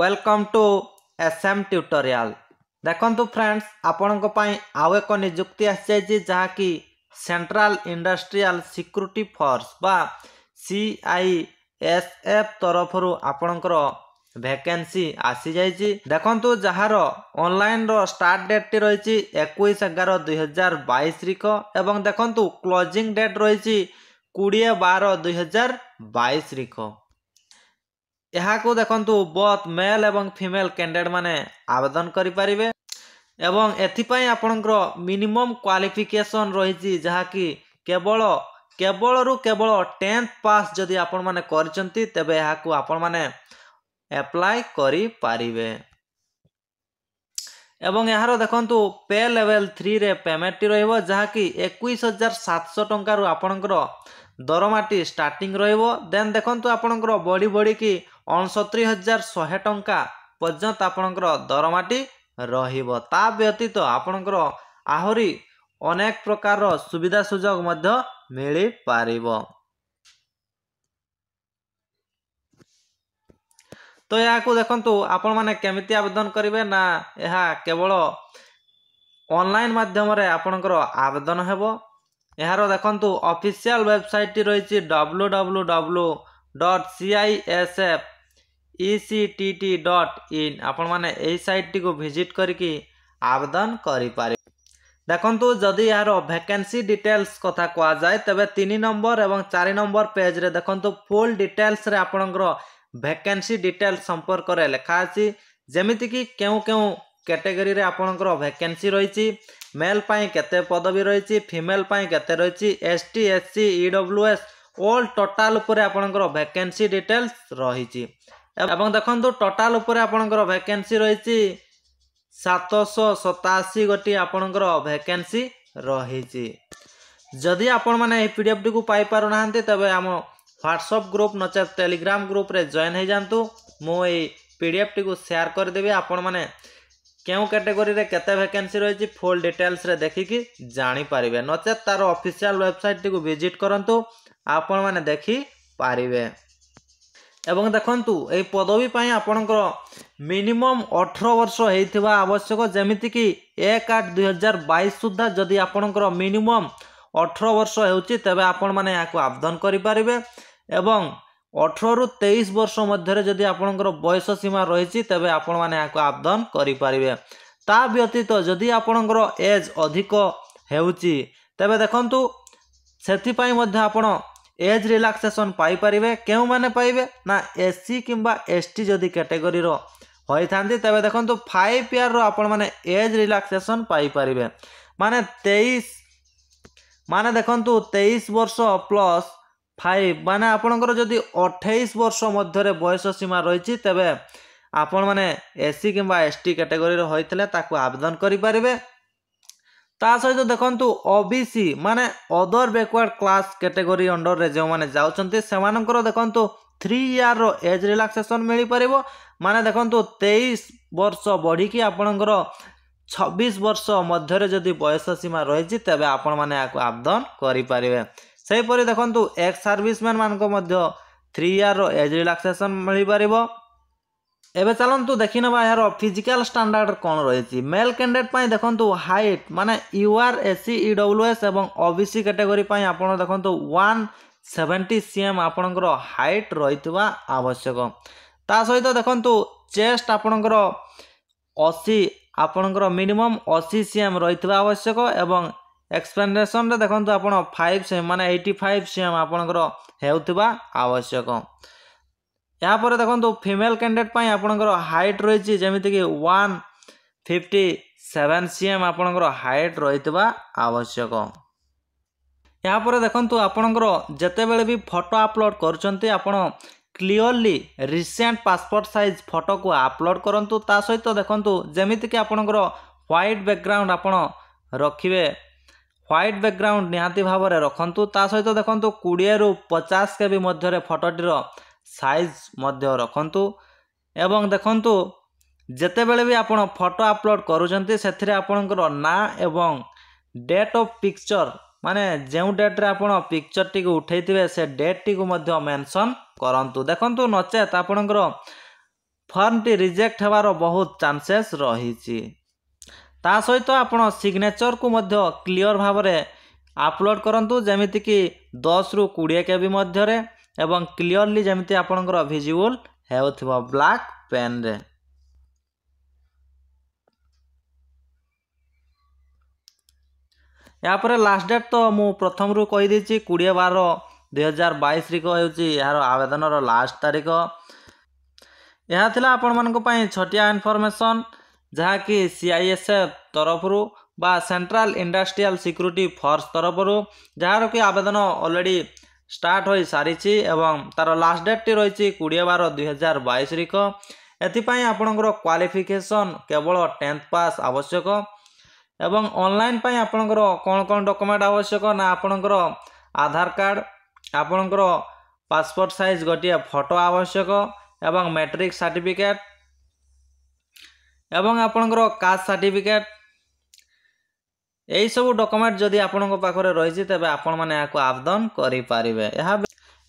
welcome to SM tutorial ଦେଖନ୍ତୁ friends ଆପଣଙ୍କ ପାଇଁ ଆଉ ଏକ ନିଯୁକ୍ତି ଆସିଯାଇଛି ଯାହାକି ସେଣ୍ଟ୍ରାଲ ଇଣ୍ଡଷ୍ଟ୍ରିଆଲ ସିକ୍ୟୁରିଟି ଫୋର୍ସ ବା ସିଆଇଏସ୍ଏଫ୍ ତରଫରୁ ଆପଣଙ୍କର ଭ୍ୟାକେନ୍ସି ଆସିଯାଇଛି ଦେଖନ୍ତୁ ଯାହାର ଅନଲାଇନ୍ର ଷ୍ଟାର୍ଟ ଡେଟ୍ଟି ରହିଛି ଏକୋଇଶ ଏଗାର ଦୁଇହଜାର ବାଇଶ ତାରିଖ ଏବଂ ଦେଖନ୍ତୁ କ୍ଲୋଜିଂ ଡେଟ୍ ରହିଛି କୋଡ଼ିଏ ବାର ଦୁଇହଜାର ବାଇଶ ତାରିଖ ଏହାକୁ ଦେଖନ୍ତୁ ବୋଥ୍ ମେଲ୍ ଏବଂ ଫିମେଲ୍ ମାନେ ଆବେଦନ କରିପାରିବେ ଏବଂ ଏଥିପାଇଁ ଆପଣଙ୍କର ମିନିମମ୍ କ୍ୱାଲିଫିକେସନ୍ ରହିଛି ଯାହାକି କେବଳ କେବଳରୁ କେବଳ ଟେନ୍ଥ ପାସ୍ ଯଦି ଆପଣମାନେ କରିଛନ୍ତି ତେବେ ଏହାକୁ ଆପଣମାନେ ଆପ୍ଲାଏ କରିପାରିବେ ଏବଂ ଏହାର ଦେଖନ୍ତୁ ପେ ଲେଭେଲ୍ ଥ୍ରୀରେ ପେମେଣ୍ଟଟି ରହିବ ଯାହାକି ଏକୋଇଶ ହଜାର ସାତଶହ ଟଙ୍କାରୁ ଆପଣଙ୍କର ଦରମାଟି ଷ୍ଟାର୍ଟିଂ ରହିବ ଦେନ୍ ଦେଖନ୍ତୁ ଆପଣଙ୍କର ବଢ଼ି ବଢ଼ିକି ଅଣସତୁରୀ ହଜାର ଶହେ ଟଙ୍କା ପର୍ଯ୍ୟନ୍ତ ଆପଣଙ୍କର ଦରମାଟି ରହିବ ତା ବ୍ୟତୀତ ଆପଣଙ୍କର ଆହୁରି ଅନେକ ପ୍ରକାରର ସୁବିଧା ସୁଯୋଗ ମଧ୍ୟ ମିଳିପାରିବ ତ ଏହାକୁ ଦେଖନ୍ତୁ ଆପଣମାନେ କେମିତି ଆବେଦନ କରିବେ ନା ଏହା କେବଳ ଅନଲାଇନ୍ ମାଧ୍ୟମରେ ଆପଣଙ୍କର ଆବେଦନ ହେବ ଏହାର ଦେଖନ୍ତୁ ଅଫିସିଆଲ୍ ୱେବସାଇଟ୍ଟି ରହିଛି W W W dot C I S F E C T T dot in ଆପଣମାନେ ଏହି ସାଇଟ୍ଟିକୁ ଭିଜିଟ୍ କରିକି ଆବେଦନ କରିପାରିବେ ଦେଖନ୍ତୁ ଯଦି ଏହାର ଭ୍ୟାକେନ୍ସି ଡିଟେଲ୍ସ କଥା କୁହାଯାଏ ତେବେ ତିନି ନମ୍ବର ଏବଂ ଚାରି ନମ୍ବର ପେଜ୍ରେ ଦେଖନ୍ତୁ ଫୁଲ୍ ଡିଟେଲ୍ସରେ ଆପଣଙ୍କର ଭ୍ୟାକେନ୍ସି ଡିଟେଲ୍ସ ସମ୍ପର୍କରେ ଲେଖା ଅଛି ଯେମିତିକି କେଉଁ କେଉଁ ক্যাটেগরিরে আপনার ভ্যাকেন্সি রয়েছে মেল পাই কেতে পদবী রয়েছে ফিমেল পাই কেতে রয়েছে ST SC EWS all total উপরে আপনার ভ্যাকেন্সি ডিটেলস রয়েছে এবং দেখুন টোটাল উপরে আপনার ভ্যাকেন্সি রয়েছে সাতশো সতাশি গোটি আপনার ভ্যাকেন্সি রয়েছে যদি আপন মানে এই পিডিএফটি কু পাইপারু না তবে আম হোয়াটসঅপ গ্রুপ নচেত টেলিগ্রাম গ্রুপে জয়েন হয়ে যাতে মু এই পিডিএফটি সেয়ার করে দেবি আপন মানে କେଉଁ କାଟେଗୋରିରେ କେତେ ଭେକେନ୍ସି ରହିଛି ଫୁଲ୍ ଡିଟେଲ୍ସରେ ଦେଖିକି ଜାଣିପାରିବେ ନଚେତ୍ ତା'ର ଅଫିସିଆଲ୍ ୱେବସାଇଟ୍ଟିକୁ ଭିଜିଟ୍ କରନ୍ତୁ ଆପଣମାନେ ଦେଖିପାରିବେ ଏବଂ ଦେଖନ୍ତୁ ଏହି ପଦବୀ ପାଇଁ ଆପଣଙ୍କର ମିନିମମ୍ ଅଠର ବର୍ଷ ହେଇଥିବା ଆବଶ୍ୟକ ଯେମିତିକି ଏକ ଆଠ ଦୁଇହଜାର ବାଇଶ ସୁଦ୍ଧା ଯଦି ଆପଣଙ୍କର ମିନିମମ୍ ଅଠର ବର୍ଷ ହେଉଛି ତେବେ ଆପଣମାନେ ଏହାକୁ ଆବେଦନ କରିପାରିବେ ଏବଂ ଅଠରରୁ ତେଇଶ ବର୍ଷ ମଧ୍ୟରେ ଯଦି ଆପଣଙ୍କର ବୟସ ସୀମା ରହିଛି ତେବେ ଆପଣମାନେ ଏହାକୁ ଆବେଦନ କରିପାରିବେ ତା ବ୍ୟତୀତ ଯଦି ଆପଣଙ୍କର ଏଜ୍ ଅଧିକ ହେଉଛି ତେବେ ଦେଖନ୍ତୁ ସେଥିପାଇଁ ମଧ୍ୟ ଆପଣ ଏଜ୍ ରିଲାକ୍ସେସନ୍ ପାଇପାରିବେ କେଉଁମାନେ ପାଇବେ ନା ଏସ୍ ସି କିମ୍ବା ଏସ୍ ଟି ଯଦି କ୍ୟାଟେଗୋରିର ହୋଇଥାନ୍ତି ତେବେ ଦେଖନ୍ତୁ ଫାଇଭ୍ ଇୟର୍ର ଆପଣମାନେ ଏଜ୍ ରିଲାକ୍ସେସନ୍ ପାଇପାରିବେ ମାନେ ତେଇଶ ମାନେ ଦେଖନ୍ତୁ ତେଇଶ ବର୍ଷ ପ୍ଲସ୍ ফাইভ মানে আপনার যদি অঠাইশ বর্ষ মধ্যে বয়স সীমা রয়েছে তবে আপন মানে এসি কিংবা এসটি ক্যাটেগরি হয়েছে তাকে আবেদন করে পারে তা সহ দেখুন ওবিসি মানে অদর ব্যাকওয়ার্ড ক্লাস ক্যাটেগরি অন্ডরে যে যাচ্ছেন সেমানকর দেখুন থ্রি ইয়ার এজ রিলাক্সেসন মিলিপার মানে দেখুন তেইশ বর্ষ কি আপনার ছবিশ বর্ষ মধ্যে যদি বয়স সীমা রয়েছে তবে আপন মানে আবেদন করে পারে ସେହିପରି ଦେଖନ୍ତୁ ଏକ୍ସ ସର୍ଭିସମ୍ୟାନ୍ମାନଙ୍କ ମଧ୍ୟ ଥ୍ରୀ ଇୟର୍ର ଏଜ୍ ରିଲାକ୍ସେସନ୍ ମିଳିପାରିବ ଏବେ ଚାଲନ୍ତୁ ଦେଖିନେବା ଏହାର ଫିଜିକାଲ୍ ଷ୍ଟାଣ୍ଡାର୍ଡ଼ କ'ଣ ରହିଛି ମେଲ୍ କ୍ୟାଣ୍ଡିଡେଟ୍ ପାଇଁ ଦେଖନ୍ତୁ ହାଇଟ୍ ମାନେ U R S C E W S ଏବଂ ଓ ବି ସି କାଟେଗୋରୀ ପାଇଁ ଆପଣ ଦେଖନ୍ତୁ ୱାନ୍ ସେଭେଣ୍ଟି ସି ଏମ୍ ଆପଣଙ୍କର ହାଇଟ୍ ରହିଥିବା ଆବଶ୍ୟକ ତା ସହିତ ଦେଖନ୍ତୁ ଚେଷ୍ଟ ଆପଣଙ୍କର ଅଶୀ ଆପଣଙ୍କର ମିନିମମ୍ ଅଶୀ ସି ଏମ୍ ରହିଥିବା ଆବଶ୍ୟକ ଏବଂ एक्सप्लेनेसन रे देखु आप फाइव सीएम मान एव सीएम आपणकर आवश्यक यापर देखु फिमेल कैंडिडेट आपणकर हाइट रही जमीक one fifty seven C M आपणकर हाइट रही आवश्यक यापर देखु आपणकर जितेबले भी फटो अपलोड कर क्लीअरली रिसेंट पासपोर्ट सैज फटो को अपलोड करूँ ता सहित देखूँ जमीक आपणकर ह्वैट बैकग्राउंड आपण रखिए হোয়াইট ବ୍ୟାକଗ୍ରାଉଣ୍ଡ ନିହାତି ଭାବରେ ରଖନ୍ତୁ ତା ସହିତ ଦେଖନ୍ତୁ କୋଡ଼ିଏରୁ ପଚାଶ କେ ବି ମଧ୍ୟରେ ଫଟୋଟିର ସାଇଜ୍ ମଧ୍ୟ ରଖନ୍ତୁ ଏବଂ ଦେଖନ୍ତୁ ଯେତେବେଳେ ବି ଆପଣ ଫଟୋ ଅପଲୋଡ଼ କରୁଛନ୍ତି ସେଥିରେ ଆପଣଙ୍କର ନାଁ ଏବଂ ଡେଟ୍ ଅଫ୍ ପିକ୍ଚର ମାନେ ଯେଉଁ ଡେଟ୍ରେ ଆପଣ ପିକ୍ଚରଟିକୁ ଉଠାଇଥିବେ ସେ ଡେଟ୍ଟିକୁ ମଧ୍ୟ ମେନସନ୍ କରନ୍ତୁ ଦେଖନ୍ତୁ ନଚେତ୍ ଆପଣଙ୍କର ଫର୍ମଟି ରିଜେକ୍ଟ ହେବାର ବହୁତ ଚାନ୍ସେସ୍ ରହିଛି ତା ସହିତ ଆପଣ ସିଗ୍ନେଚର୍କୁ ମଧ୍ୟ କ୍ଲିଅର୍ ଭାବରେ ଅପଲୋଡ଼୍ କରନ୍ତୁ ଯେମିତିକି ଦଶରୁ କୋଡ଼ିଏ କେ ବି ମଧ୍ୟରେ ଏବଂ କ୍ଲିଅର୍ଲି ଯେମିତି ଆପଣଙ୍କର ଭିଜିବୁଲ୍ ହେଉଥିବ ବ୍ଲାକ୍ ପେନ୍ରେ ଏହାପରେ ଲାଷ୍ଟ ଡେଟ୍ ତ ମୁଁ ପ୍ରଥମରୁ କହିଦେଇଛି କୋଡ଼ିଏ ବାର ଦୁଇହଜାର ବାଇଶ ତାରିଖ ହେଉଛି ଏହାର ଆବେଦନର ଲାଷ୍ଟ ତାରିଖ ଏହା ଥିଲା ଆପଣମାନଙ୍କ ପାଇଁ ଛୋଟିଆ ଇନଫର୍ମେସନ୍ ଯାହାକି ସିଆଇଏସ୍ଏଫ୍ ତରଫରୁ ବା ସେଣ୍ଟ୍ରାଲ ଇଣ୍ଡଷ୍ଟ୍ରିଆଲ ସିକ୍ୟୁରିଟି ଫୋର୍ସ ତରଫରୁ ଯାହାର କି ଆବେଦନ ଅଲରେଡ଼ି ଷ୍ଟାର୍ଟ ହୋଇସାରିଛି ଏବଂ ତା'ର ଲାଷ୍ଟ ଡେଟ୍ଟି ରହିଛି କୋଡ଼ିଏ ବାର ଦୁଇହଜାର ବାଇଶ ତାରିଖ ଏଥିପାଇଁ ଆପଣଙ୍କର କ୍ୱାଲିଫିକେସନ୍ କେବଳ ଟେନ୍ଥ ପାସ୍ ଆବଶ୍ୟକ ଏବଂ ଅନଲାଇନ୍ ପାଇଁ ଆପଣଙ୍କର କ'ଣ କ'ଣ ଡକୁମେଣ୍ଟ ଆବଶ୍ୟକ ନା ଆପଣଙ୍କର ଆଧାର କାର୍ଡ଼ ଆପଣଙ୍କର ପାସପୋର୍ଟ ସାଇଜ୍ ଗୋଟିଏ ଫଟୋ ଆବଶ୍ୟକ ଏବଂ ମେଟ୍ରିକ୍ ସାର୍ଟିଫିକେଟ୍ এবং আপনার কাস্ট সার্টিফিকেট এইসব ডকুমেন্ট যদি আপনার পাখে রয়েছে তবে আপনার আবেদন করে পারে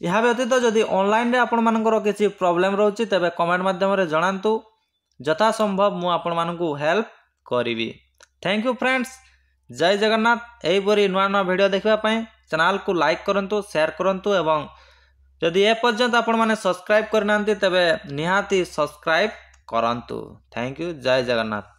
ଏହା ବ୍ୟତୀତ ଯଦି ଅନଲାଇନ୍ରେ ଆପଣମାନଙ୍କର କିଛି ପ୍ରୋବ୍ଲେମ୍ ରହୁଛି ତେବେ କମେଣ୍ଟ ମାଧ୍ୟମରେ ଜଣାନ୍ତୁ ଯଥାସମ୍ଭବ ମୁଁ ଆପଣମାନଙ୍କୁ ହେଲ୍ପ କରିବି ଥ୍ୟାଙ୍କ ୟୁ ଫ୍ରେଣ୍ଡସ୍ ଜୟ ଜଗନ୍ନାଥ ଏହିପରି ନୂଆ ନୂଆ ଭିଡ଼ିଓ ଦେଖିବା ପାଇଁ ଚ୍ୟାନେଲ୍କୁ ଲାଇକ୍ କରନ୍ତୁ ସେୟାର କରନ୍ତୁ ଏବଂ ଯଦି ଏପର୍ଯ୍ୟନ୍ତ ଆପଣମାନେ ସବସ୍କ୍ରାଇବ୍ କରିନାହାନ୍ତି ତେବେ ନିହାତି ସବସ୍କ୍ରାଇବ୍ କରାନ୍ତୁ ଥ୍ୟାଙ୍କ ୟୁ ଜୟ ଜଗନ୍ନାଥ